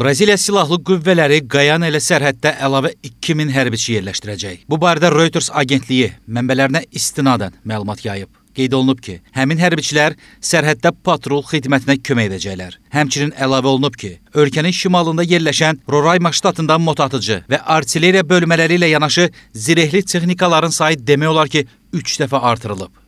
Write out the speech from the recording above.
Braziliya silahlı qüvvələri Qayana ilə sərhəddə əlavə 2000 hərbiçi yerləşdirəcək. Bu barədə Reuters agentliyi mənbələrinə istinadən məlumat yayıb. Qeyd olunub ki, həmin hərbiçilər sərhəddə patrul xidmətinə kömək edəcəklər. Həmçinin əlavə olunub ki, ölkənin şimalında yerləşən Roraima ştatında motatıcı və artilleriya bölmələri ilə yanaşı zirehli texnikaların sayı demək olar ki, 3 dəfə artırılıb.